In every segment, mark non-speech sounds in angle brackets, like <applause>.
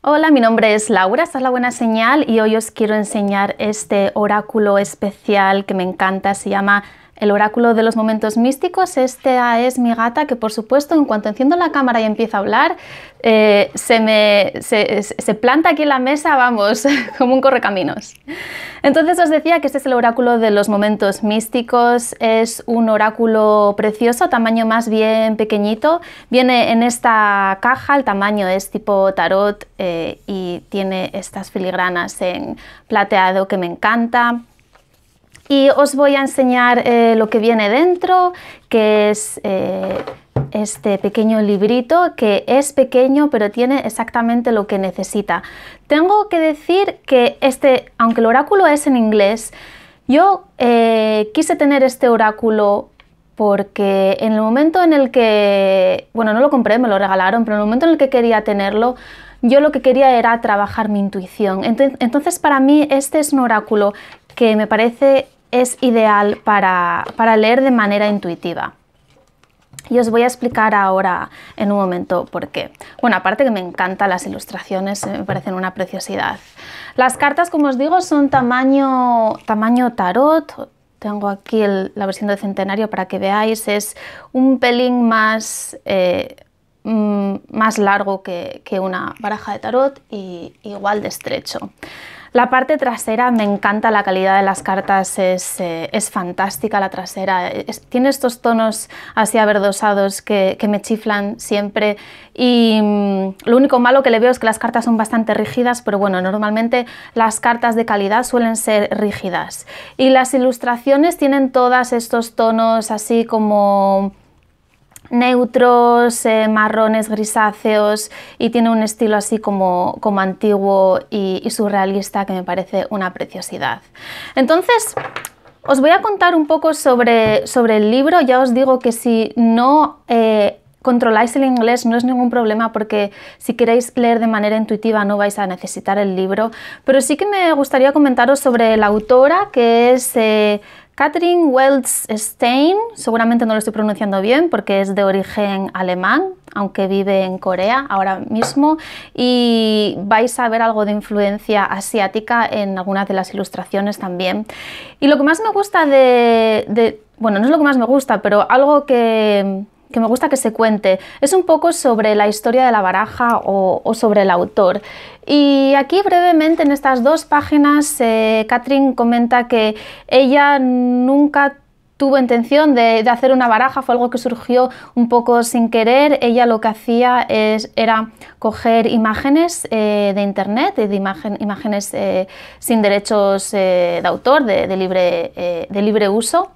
Hola, mi nombre es Laura, esta es la buena señal y hoy os quiero enseñar este oráculo especial que me encanta, se llama el oráculo de los momentos místicos, esta es mi gata que por supuesto en cuanto enciendo la cámara y empieza a hablar, eh, se, me, se, planta aquí en la mesa, vamos, <laughs> como un correcaminos. Entonces os decía que este es el oráculo de los momentos místicos, es un oráculo precioso, tamaño más bien pequeñito, viene en esta caja, el tamaño es tipo tarot eh, y tiene estas filigranas en plateado que me encanta y os voy a enseñar eh, lo que viene dentro, que es eh, este pequeño librito, que es pequeño pero tiene exactamente lo que necesita. Tengo que decir que este, aunque el oráculo es en inglés, yo eh, quise tener este oráculo porque en el momento en el que, bueno, no lo compré, me lo regalaron, pero en el momento en el que quería tenerlo, yo lo que quería era trabajar mi intuición. Entonces, para mí este es un oráculo que me parece es ideal para, leer de manera intuitiva. Y os voy a explicar ahora en un momento por qué. Bueno, aparte que me encantan las ilustraciones, eh, me parecen una preciosidad. Las cartas, como os digo, son tamaño, tamaño tarot. Tengo aquí la versión de centenario para que veáis. Es un pelín más, eh, mm, más largo que, que, una baraja de tarot y igual de estrecho. La parte trasera me encanta, la calidad de las cartas es, eh, fantástica, la trasera. tiene estos tonos así averdosados que, me chiflan siempre y mm, lo único malo que le veo es que las cartas son bastante rígidas, pero bueno, normalmente las cartas de calidad suelen ser rígidas. Y las ilustraciones tienen todos estos tonos así como neutros, eh, marrones, grisáceos y tiene un estilo así como, como antiguo y, surrealista que me parece una preciosidad. Entonces, os voy a contar un poco sobre, sobre el libro. Ya os digo que si no eh, controláis el inglés no es ningún problema porque si queréis leer de manera intuitiva no vais a necesitar el libro. Pero sí que me gustaría comentaros sobre la autora que es... Eh, Catherine wells Stein, seguramente no lo estoy pronunciando bien porque es de origen alemán, aunque vive en Corea ahora mismo, y vais a ver algo de influencia asiática en algunas de las ilustraciones también. Y lo que más me gusta de bueno, no es lo que más me gusta, pero algo que que me gusta que se cuente. Es un poco sobre la historia de la baraja o, sobre el autor. Y aquí brevemente en estas dos páginas, eh, Catherine comenta que ella nunca tuvo intención de, hacer una baraja, fue algo que surgió un poco sin querer. Ella lo que hacía era coger imágenes eh, de internet, de imagen, imágenes eh, sin derechos de autor, de libre uso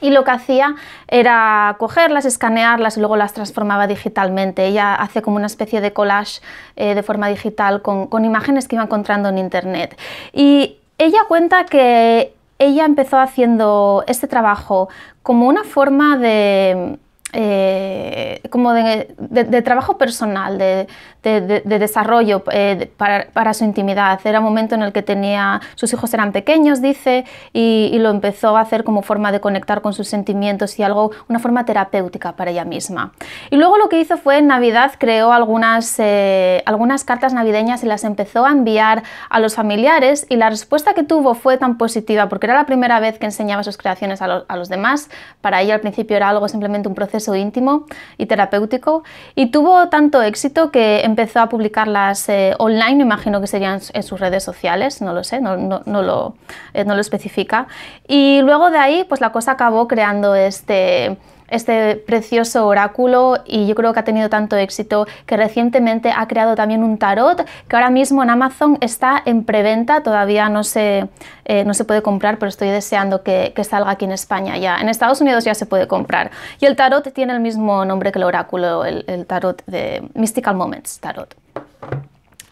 y lo que hacía era cogerlas, escanearlas y luego las transformaba digitalmente. Ella hace como una especie de collage eh, de forma digital con imágenes que iba encontrando en internet. Y ella cuenta que ella empezó haciendo este trabajo como una forma de eh, como de, trabajo personal, de, desarrollo eh, para, su intimidad. Era un momento en el que tenía, sus hijos eran pequeños, dice, y, lo empezó a hacer como forma de conectar con sus sentimientos y algo, una forma terapéutica para ella misma. Y luego lo que hizo fue en Navidad creó algunas, eh, algunas cartas navideñas y las empezó a enviar a los familiares y la respuesta que tuvo fue tan positiva porque era la primera vez que enseñaba sus creaciones a, a los demás. Para ella al principio era algo simplemente un proceso íntimo y terapéutico y tuvo tanto éxito que empezó a publicarlas eh, online, imagino que serían en sus redes sociales, no lo sé, no, lo, eh, no lo especifica. Y luego de ahí, pues la cosa acabó creando este este precioso oráculo y yo creo que ha tenido tanto éxito que recientemente ha creado también un tarot que ahora mismo en Amazon está en preventa, todavía no se, eh, no se puede comprar, pero estoy deseando que, salga aquí en España ya. En Estados Unidos ya se puede comprar. Y el tarot tiene el mismo nombre que el oráculo, el, el tarot de Mystical Moments Tarot.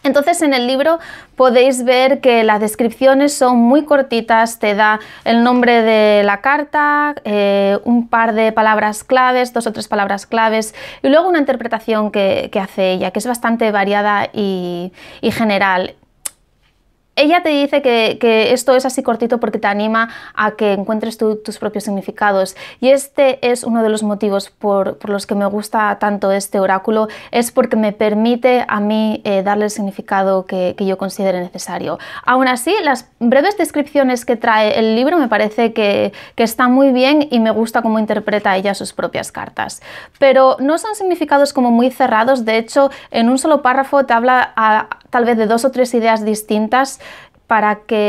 Entonces en el libro podéis ver que las descripciones son muy cortitas, te da el nombre de la carta, eh, un par de palabras claves, dos o tres palabras claves y luego una interpretación que, hace ella, que es bastante variada y general ella te dice que, esto es así cortito porque te anima a que encuentres tus propios significados. Y este es uno de los motivos por, los que me gusta tanto este oráculo, es porque me permite a mí eh, darle el significado que, yo considere necesario. Aún así, las breves descripciones que trae el libro me parece que, están está muy bien y me gusta cómo interpreta ella sus propias cartas. Pero no son significados como muy cerrados, de hecho, en un solo párrafo te habla a, tal vez de dos o tres ideas distintas para que,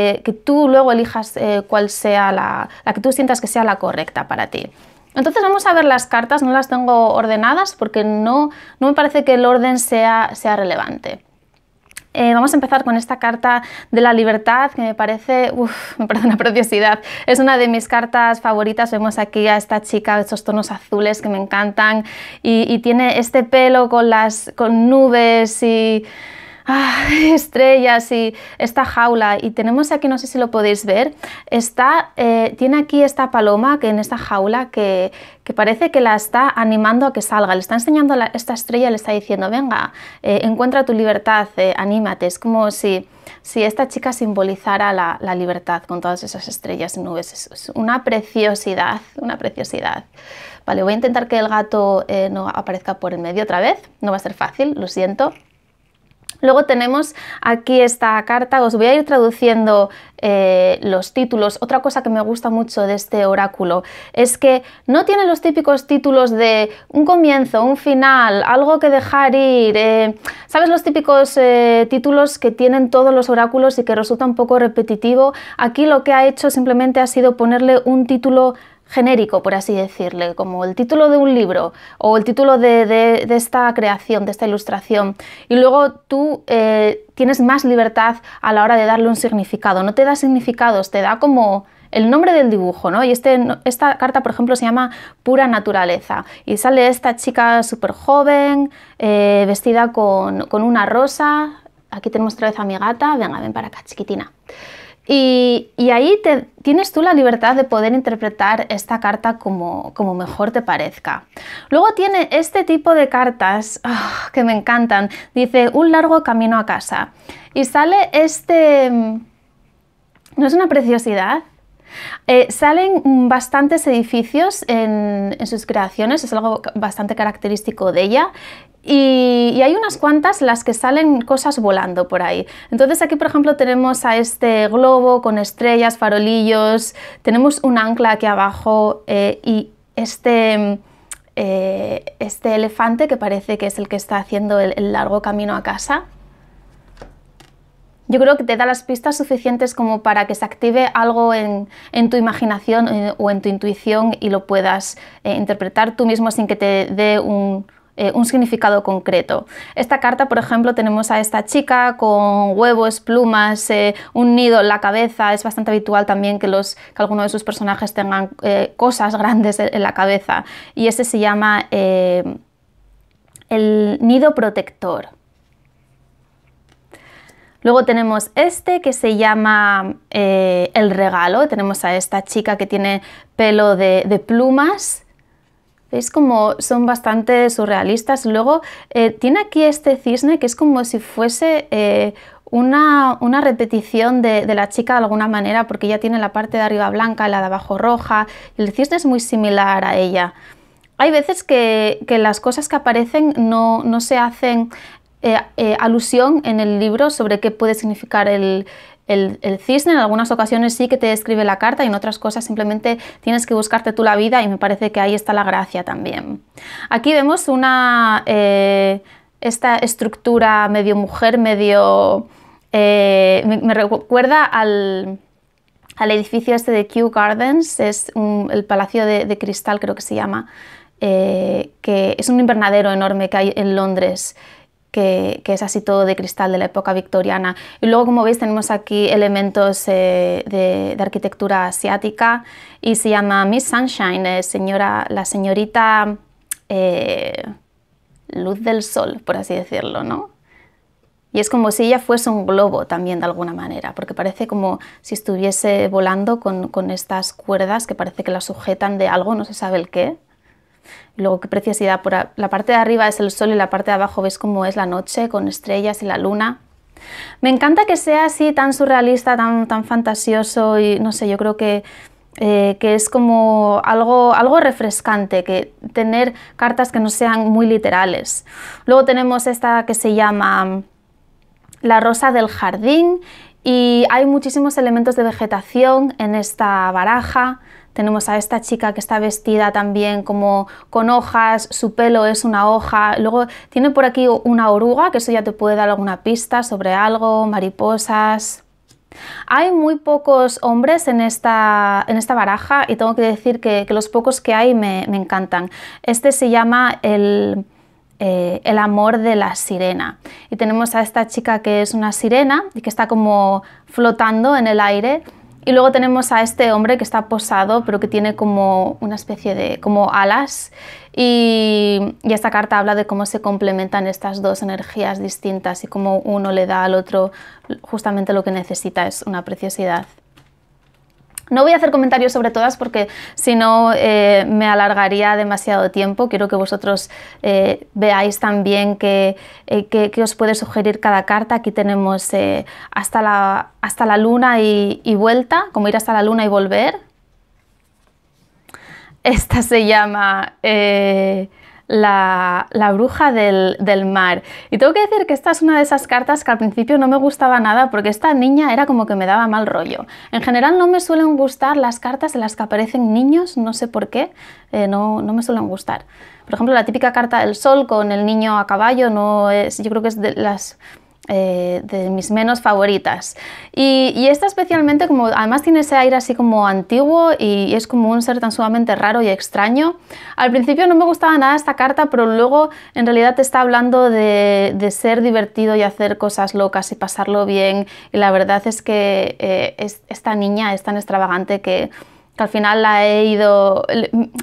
tú luego elijas eh, cuál sea la, que tú sientas que sea la correcta para ti. Entonces vamos a ver las cartas, no las tengo ordenadas porque no, no me parece que el orden sea, sea relevante. Eh, vamos a empezar con esta carta de la libertad que me parece, me parece una preciosidad. Es una de mis cartas favoritas. Vemos aquí a esta chica, de esos tonos azules que me encantan y, y tiene este pelo con las con nubes y ah, <laughs> estrellas y esta jaula. Y tenemos aquí, no sé si lo podéis ver, está, eh, tiene aquí esta paloma que en esta jaula que, que, parece que la está animando a que salga. Le está enseñando la, esta estrella, le está diciendo, venga, eh, encuentra tu libertad, eh, anímate. Es como si, si esta chica simbolizara la, libertad con todas esas estrellas y nubes. Es, una preciosidad, una preciosidad. Vale, voy a intentar que el gato no aparezca por en medio otra vez. No va a ser fácil, lo siento. Luego tenemos aquí esta carta, os voy a ir traduciendo eh, los títulos. Otra cosa que me gusta mucho de este oráculo es que no tiene los típicos títulos de un comienzo, un final, algo que dejar ir. Eh, ¿Sabes los típicos eh, títulos que tienen todos los oráculos y que resulta un poco repetitivo? Aquí lo que ha hecho simplemente ha sido ponerle un título genérico, por así decirle, como el título de un libro o el título de, esta creación, de esta ilustración, y luego tú eh, tienes más libertad a la hora de darle un significado. No te da significados, te da como el nombre del dibujo, ¿no? Y este esta carta, por ejemplo, se llama Pura Naturaleza. Y sale esta chica súper joven, eh, vestida con, con una rosa. Aquí tenemos otra vez a mi gata. Venga, ven para acá, chiquitina. Y, ahí tienes tú la libertad de poder interpretar esta carta como, mejor te parezca. Luego tiene este tipo de cartas ah, que me encantan. Dice, un largo camino a casa. Y sale este... Mm, ¿No es una preciosidad? Eh, salen bastantes edificios en, en, sus creaciones, es algo bastante característico de ella. Y, hay unas cuantas las que salen cosas volando por ahí. Entonces aquí, por ejemplo, tenemos a este globo con estrellas, farolillos, tenemos un ancla aquí abajo eh, y este, eh, este elefante que parece que es el que está haciendo el, largo camino a casa. Yo creo que te da las pistas suficientes como para que se active algo en, tu imaginación eh, o en tu intuición y lo puedas interpretar tú mismo sin que te dé un, eh, un significado concreto. Esta carta, por ejemplo, tenemos a esta chica con huevos, plumas, eh, un nido en la cabeza. Es bastante habitual también que, los, algunos de sus personajes tengan eh, cosas grandes en la cabeza. Y este se llama el nido protector. Luego tenemos este que se llama El regalo. Tenemos a esta chica que tiene pelo de plumas ¿Veis como son bastante surrealistas? Luego eh, tiene aquí este cisne que es como si fuese eh, una, repetición de, la chica de alguna manera porque ella tiene la parte de arriba blanca, y la de abajo roja, el cisne es muy similar a ella. Hay veces que, las cosas que aparecen no, se hacen eh, alusión en el libro sobre qué puede significar el, el, cisne en algunas ocasiones sí que te escribe la carta y en otras cosas simplemente tienes que buscarte tú la vida y me parece que ahí está la gracia también. Aquí vemos una, eh, esta estructura medio mujer, medio... Eh, me, recuerda al, edificio este de Kew Gardens, es el Palacio de, Cristal creo que se llama, eh, que es un invernadero enorme que hay en Londres que, es así todo de cristal de la época victoriana. Y luego, como veis, tenemos aquí elementos eh, de, arquitectura asiática y se llama Miss Sunshine, eh, señora, la señorita eh, luz del sol, por así decirlo, ¿no? Y es como si ella fuese un globo también de alguna manera, porque parece como si estuviese volando con, con estas cuerdas que parece que la sujetan de algo, no se sabe el qué, Luego, qué preciosidad. Por la parte de arriba es el sol y la parte de abajo ves cómo es la noche con estrellas y la luna. Me encanta que sea así tan surrealista, tan, fantasioso y no sé, yo creo que, eh, que es como algo, algo refrescante, que tener cartas que no sean muy literales. Luego tenemos esta que se llama mm, La Rosa del Jardín y hay muchísimos elementos de vegetación en esta baraja. Tenemos a esta chica que está vestida también como con hojas, su pelo es una hoja. Luego tiene por aquí una oruga, que eso ya te puede dar alguna pista sobre algo, mariposas. Hay muy pocos hombres en esta, en esta baraja y tengo que decir que, los pocos que hay me, encantan. Este se llama el... Eh, el amor de la sirena. Y tenemos a esta chica que es una sirena y que está como flotando en el aire y luego tenemos a este hombre que está posado, pero que tiene como una especie de como alas. Y, y, esta carta habla de cómo se complementan estas dos energías distintas y cómo uno le da al otro justamente lo que necesita. Es una preciosidad. No voy a hacer comentarios sobre todas porque si no eh, me alargaría demasiado tiempo. Quiero que vosotros eh, veáis también qué eh, que, os puede sugerir cada carta. Aquí tenemos hasta, la, hasta la luna y vuelta, como ir hasta la luna y volver. Esta se llama la, bruja del, mar. Y tengo que decir que esta es una de esas cartas que al principio no me gustaba nada porque esta niña era como que me daba mal rollo. En general no me suelen gustar las cartas en las que aparecen niños, no sé por qué, eh, no, no me suelen gustar. Por ejemplo, la típica carta del sol con el niño a caballo, no es, yo creo que es de las eh, de mis menos favoritas. Y, esta especialmente, como además tiene ese aire así como antiguo y, es como un ser tan sumamente raro y extraño. Al principio no me gustaba nada esta carta, pero luego en realidad te está hablando de, ser divertido y hacer cosas locas y pasarlo bien. Y la verdad es que eh, esta niña es tan extravagante que que al final la he ido,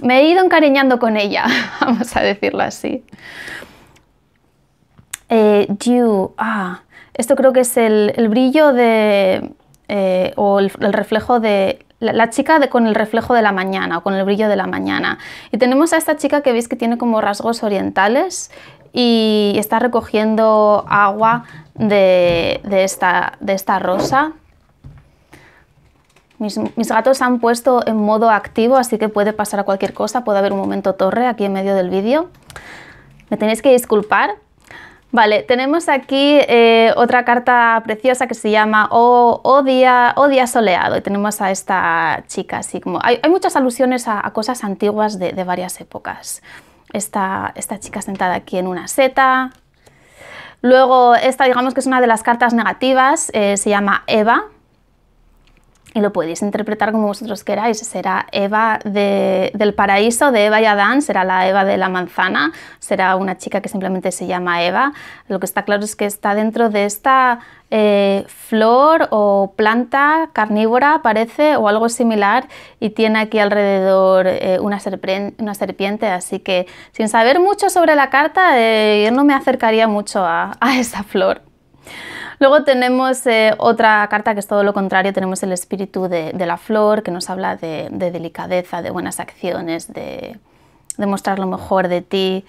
me he ido encariñando con ella, <laughs> vamos a decirlo así. Eh, ah, esto creo que es el, brillo de, eh, o el, reflejo de la, chica con el reflejo de la mañana o con el brillo de la mañana. Y tenemos a esta chica que veis que tiene como rasgos orientales y está recogiendo agua de, de, esta, rosa. Mis, mis, se han puesto en modo activo, así que puede pasar a cualquier cosa, puede haber un momento torre aquí en medio del vídeo. Me tenéis que disculpar Vale, tenemos aquí eh, otra carta preciosa que se llama Odia soleado y tenemos a esta chica así como... Hay, muchas alusiones a, cosas antiguas de, varias épocas. Esta, chica sentada aquí en una seta, Luego, esta digamos que es una de las cartas negativas, eh, se llama Eva, y lo podéis interpretar como vosotros queráis. Será Eva del paraíso, de Eva y Adán, será la Eva de la manzana, será una chica que simplemente se llama Eva. Lo que está claro es que está dentro de esta eh, flor o planta carnívora, parece, o algo similar, y tiene aquí alrededor eh, una, serpiente, Así que sin saber mucho sobre la carta, eh, yo no me acercaría mucho a, a esa flor. Luego tenemos eh, otra carta que es todo lo contrario, tenemos el espíritu de, la flor que nos habla de, delicadeza, de buenas acciones, de, mostrar lo mejor de ti.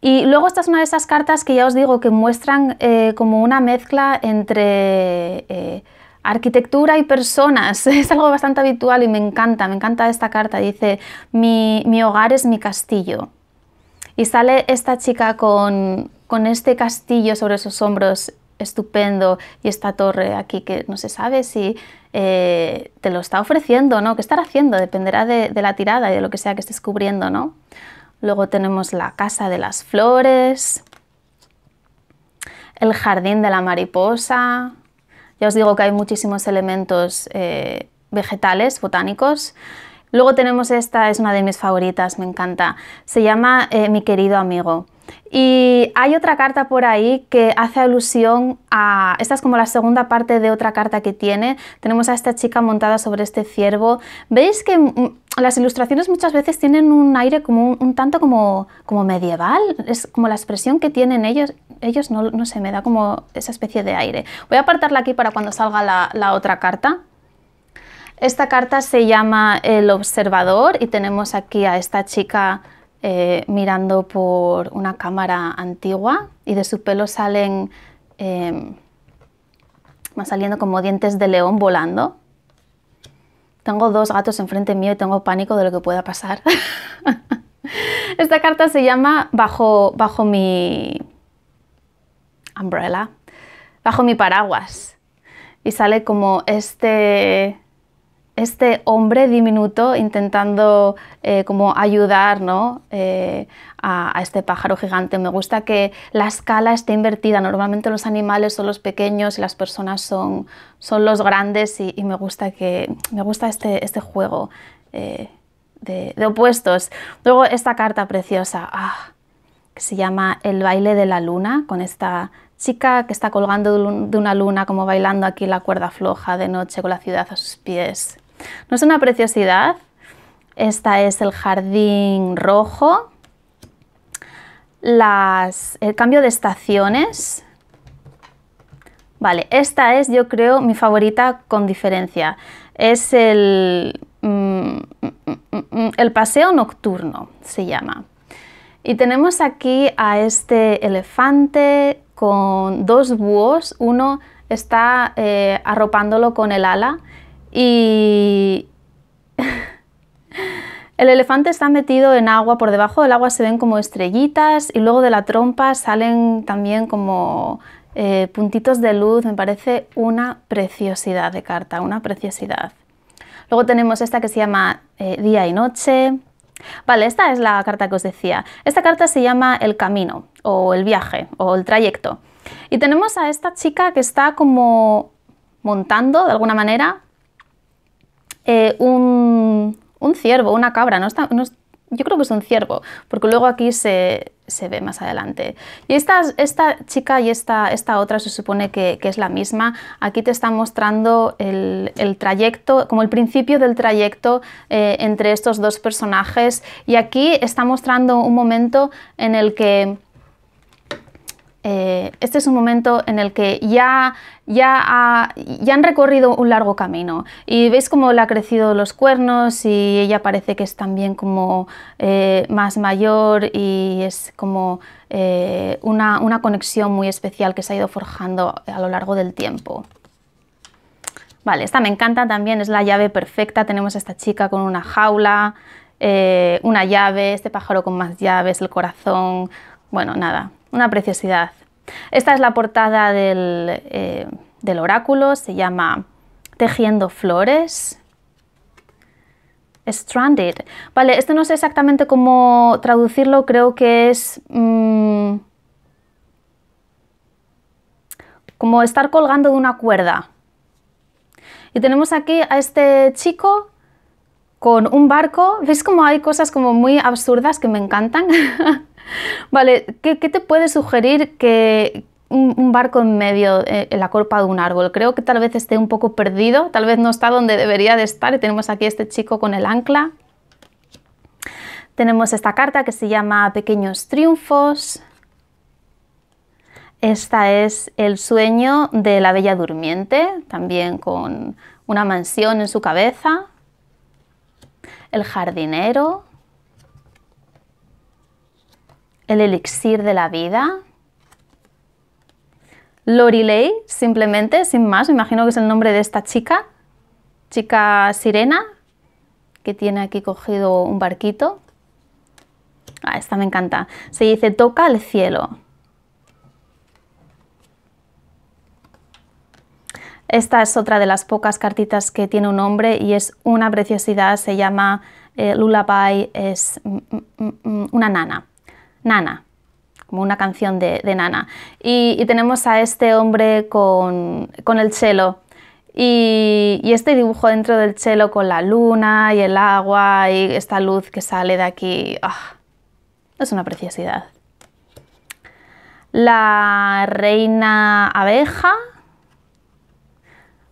Y luego esta es una de esas cartas que ya os digo que muestran eh, como una mezcla entre eh, arquitectura y personas. <laughs> Es algo bastante habitual y me encanta, me encanta esta carta. Dice, mi, hogar es mi castillo. Y sale esta chica con, con este castillo sobre sus hombros estupendo y esta torre aquí que no se sabe si eh, te lo está ofreciendo o no, qué estará haciendo, dependerá de, la tirada y de lo que sea que estés cubriendo, ¿no? Luego tenemos la casa de las flores, el jardín de la mariposa. Ya os digo que hay muchísimos elementos eh, vegetales, botánicos. Luego tenemos esta, es una de mis favoritas, me encanta. Se llama eh, Mi querido amigo. Y hay otra carta por ahí que hace alusión a... Esta es como la segunda parte de otra carta que tiene. Tenemos a esta chica montada sobre este ciervo. ¿Veis que las ilustraciones muchas veces tienen un aire como un, tanto como, medieval? Es como la expresión que tienen ellos. Ellos no, no, me da como esa especie de aire. Voy a apartarla aquí para cuando salga la, la otra carta. Esta carta se llama El Observador y tenemos aquí a esta chica eh, mirando por una cámara antigua y de su pelo salen, em, saliendo como dientes de león volando. Tengo dos gatos enfrente mío y tengo pánico de lo que pueda pasar. <laughs> Esta carta se llama Bajo, bajo mi umbrella, bajo mi paraguas. Y sale como este este hombre diminuto intentando eh, como ayudar eh, a, este pájaro gigante. Me gusta que la escala esté invertida. Normalmente los animales son los pequeños y las personas son, son los grandes y, me gusta, que, me gusta este, este juego eh, de, opuestos. Luego esta carta preciosa ah, que se llama El baile de la luna con esta chica que está colgando de una luna como bailando aquí la cuerda floja de noche con la ciudad a sus pies. No es una preciosidad. Esta es el jardín rojo. el cambio de estaciones. Vale, esta es yo creo mi favorita con diferencia. Es mm, mm, mm, el, paseo nocturno, se llama. Y tenemos aquí a este elefante con dos búhos. Uno está eh, arropándolo con el ala y <laughs> el elefante está metido en agua, por debajo del agua se ven como estrellitas y luego de la trompa salen también como eh, puntitos de luz, me parece una preciosidad de carta, una preciosidad. Luego tenemos esta que se llama eh, Día y Noche. Vale, esta es la carta que os decía. Esta carta se llama El Camino, o El Viaje, o El Trayecto. Y tenemos a esta chica que está como montando, de alguna manera, eh, un, ciervo, una cabra, no está, yo creo que es un ciervo, porque luego aquí se, ve más adelante. Y esta, esta chica y esta, esta, otra se supone que, es la misma. Aquí te está mostrando el, trayecto, como el principio del trayecto eh, entre estos dos personajes. Y aquí está mostrando un momento en el que eh, este es un momento en el que ya, ya, han recorrido un largo camino y veis cómo le ha crecido los cuernos y ella parece que es también como eh, más mayor y es como eh, una, conexión muy especial que se ha ido forjando a lo largo del tiempo. Vale, esta me encanta también, es la llave perfecta, tenemos a esta chica con una jaula, una llave, este pájaro con más llaves, el corazón, bueno, nada, una preciosidad. Esta es la portada eh, del, oráculo, se llama Tejiendo Flores. Stranded. Vale, esto no sé exactamente cómo traducirlo, creo que es mm, como estar colgando de una cuerda. Y tenemos aquí a este chico con un barco. ¿Veis cómo hay cosas como muy absurdas que me encantan? <laughs> Vale, ¿qué, te puede sugerir que un, barco en medio, eh, en la colpa de un árbol? Creo que tal vez esté un poco perdido, tal vez no está donde debería de estar y tenemos aquí este chico con el ancla. Tenemos esta carta que se llama Pequeños Triunfos. Esta es el sueño de la Bella Durmiente, también con una mansión en su cabeza. El jardinero, el elixir de la vida. Lorilei, simplemente, sin más, me imagino que es el nombre de esta chica, chica sirena, que tiene aquí cogido un barquito. Ah, esta me encanta. Se dice toca el cielo. Esta es otra de las pocas cartitas que tiene un nombre y es una preciosidad, se llama eh, Lula es mm, mm, mm, una nana. Nana, como una canción de, Nana. Y, tenemos a este hombre con, el cielo Y, este dibujo dentro del cielo con la luna y el agua y esta luz que sale de aquí. Ah, es una preciosidad. La reina abeja.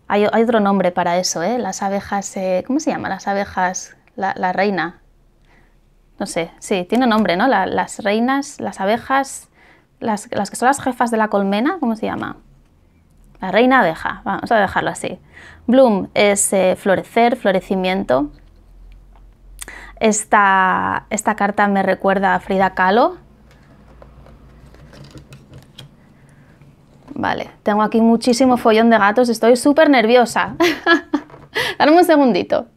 Hay, otro nombre para eso, ¿eh? Las abejas. Eh, ¿Cómo se llama? Las abejas. la reina no sé, sí, tiene nombre, ¿no? las reinas, las abejas, las, que son las jefas de la colmena, ¿cómo se llama? La reina abeja, vamos a dejarlo así. Bloom es eh, florecer, florecimiento. Esta, esta carta me recuerda a Frida Kahlo. Vale, tengo aquí muchísimo follón de gatos, estoy súper nerviosa. <laughs> Dame un segundito.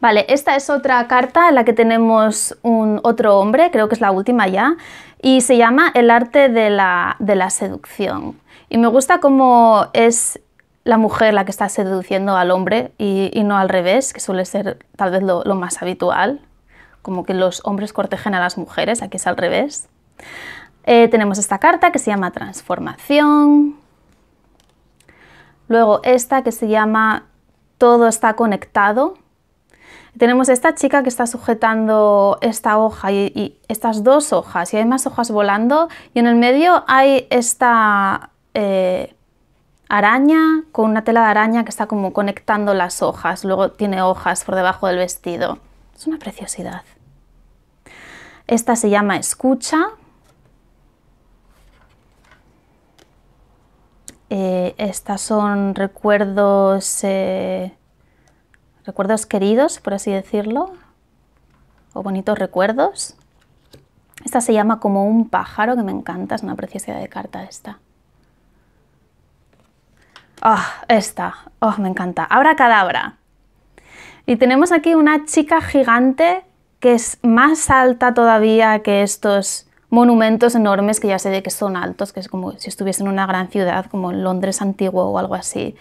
Vale, esta es otra carta en la que tenemos un otro hombre, creo que es la última ya, y se llama El arte de la, seducción. Y me gusta cómo es la mujer la que está seduciendo al hombre y, no al revés, que suele ser tal vez lo, más habitual, como que los hombres cortejen a las mujeres, aquí es al revés. Eh, tenemos esta carta que se llama Transformación. Luego esta que se llama Todo está conectado tenemos esta chica que está sujetando esta hoja y, estas dos hojas y hay más hojas volando y en el medio hay esta eh, araña con una tela de araña que está como conectando las hojas, luego tiene hojas por debajo del vestido. Es una preciosidad. Esta se llama escucha. Eh, estas son recuerdos eh, recuerdos queridos, por así decirlo, o bonitos recuerdos. Esta se llama Como un pájaro, que me encanta, es una preciosidad de carta esta. ¡Ah! esta, oh, me encanta. Abra cadabra. Y tenemos aquí una chica gigante que es más alta todavía que estos monumentos enormes que ya sé de que son altos, que es como si estuviese en una gran ciudad, como Londres antiguo o algo así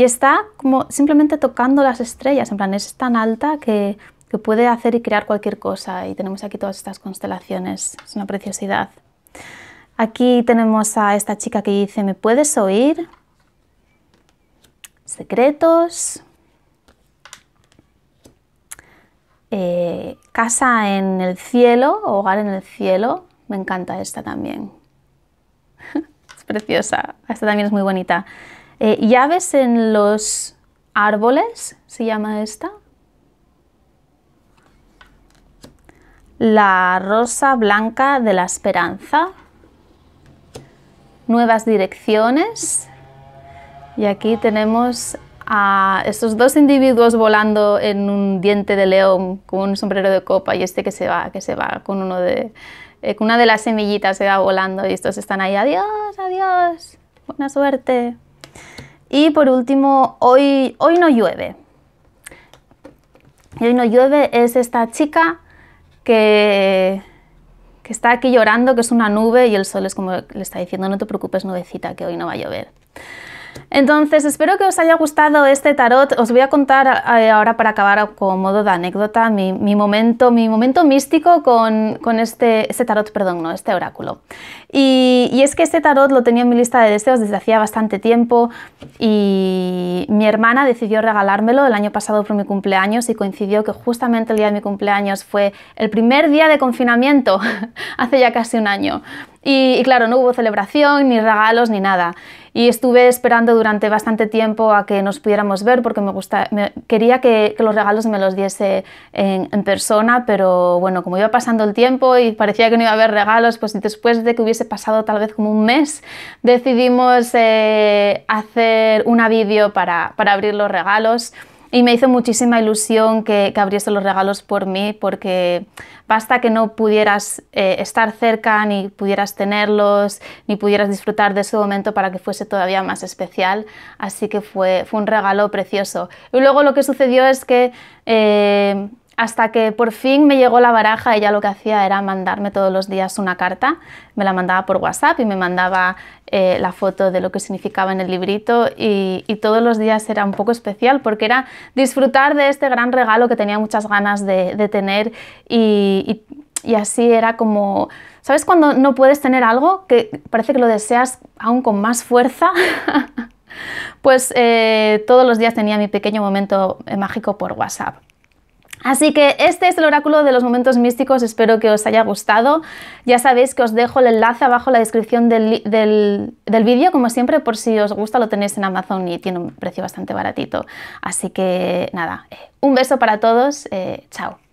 y está como simplemente tocando las estrellas, en plan es tan alta que, puede hacer y crear cualquier cosa y tenemos aquí todas estas constelaciones, es una preciosidad. Aquí tenemos a esta chica que dice, ¿me puedes oír? Secretos. Eh, casa en el cielo, hogar en el cielo. Me encanta esta también. <laughs> es preciosa. Esta también es muy bonita. Eh, llaves en los árboles, se llama esta. La rosa blanca de la esperanza. Nuevas direcciones. Y aquí tenemos a estos dos individuos volando en un diente de león con un sombrero de copa y este que se va, que se va con eh, con una de las semillitas se va volando y estos están ahí, adiós, adiós, buena suerte. Y por último, hoy, hoy no llueve. hoy no llueve es esta chica que, que está aquí llorando, que es una nube y el sol es como le está diciendo, no te preocupes nubecita, que hoy no va a llover. Entonces, espero que os haya gustado este tarot. Os voy a contar eh, ahora para acabar con modo de anécdota mi, momento, mi momento místico con, este, este, tarot, perdón, no, este oráculo. Y, y, es que este tarot lo tenía en mi lista de deseos desde hacía bastante tiempo y mi hermana decidió regalármelo el año pasado por mi cumpleaños y coincidió que justamente el día de mi cumpleaños fue el primer día de confinamiento, <laughs> hace ya casi un año. Y, claro, no hubo celebración, ni regalos, ni nada. Y estuve esperando durante bastante tiempo a que nos pudiéramos ver porque me gusta, quería que, los regalos me los diese en, persona, pero bueno, como iba pasando el tiempo y parecía que no iba a haber regalos, pues después de que hubiese pasado tal vez como un mes, decidimos eh, hacer una vídeo para, para abrir los regalos. Y me hizo muchísima ilusión que, abriese los regalos por mí, porque basta que no pudieras eh, estar cerca, ni pudieras tenerlos, ni pudieras disfrutar de ese momento para que fuese todavía más especial. Así que fue, fue un regalo precioso. Y luego lo que sucedió es que eh, hasta que por fin me llegó la baraja, ella lo que hacía era mandarme todos los días una carta, me la mandaba por WhatsApp y me mandaba eh, la foto de lo que significaba en el librito y, todos los días era un poco especial porque era disfrutar de este gran regalo que tenía muchas ganas de, tener y, así era como... ¿Sabes cuando no puedes tener algo que parece que lo deseas aún con más fuerza? <laughs> pues eh, todos los días tenía mi pequeño momento mágico por WhatsApp. Así que este es el oráculo de los momentos místicos, espero que os haya gustado. Ya sabéis que os dejo el enlace abajo en la descripción del, vídeo, como siempre, por si os gusta lo tenéis en Amazon y tiene un precio bastante baratito. Así que nada, eh, un beso para todos, eh, chao.